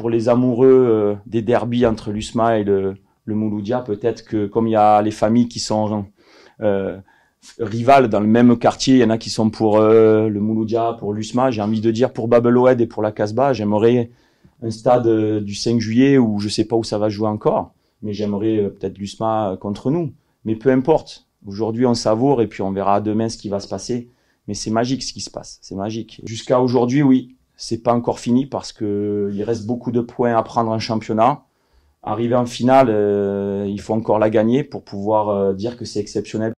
pour les amoureux euh, des derbies entre l'USMA et le, le Mouloudia, peut-être que comme il y a les familles qui sont euh, rivales dans le même quartier, il y en a qui sont pour euh, le Mouloudia, pour l'USMA, j'ai envie de dire pour Oued et pour la Casbah, j'aimerais un stade du 5 juillet où je sais pas où ça va jouer encore, mais j'aimerais peut-être l'USMA contre nous. Mais peu importe, Aujourd'hui, on savoure et puis on verra demain ce qui va se passer. Mais c'est magique ce qui se passe, c'est magique. Jusqu'à aujourd'hui, oui, c'est pas encore fini parce que euh, il reste beaucoup de points à prendre en championnat. Arriver en finale, euh, il faut encore la gagner pour pouvoir euh, dire que c'est exceptionnel.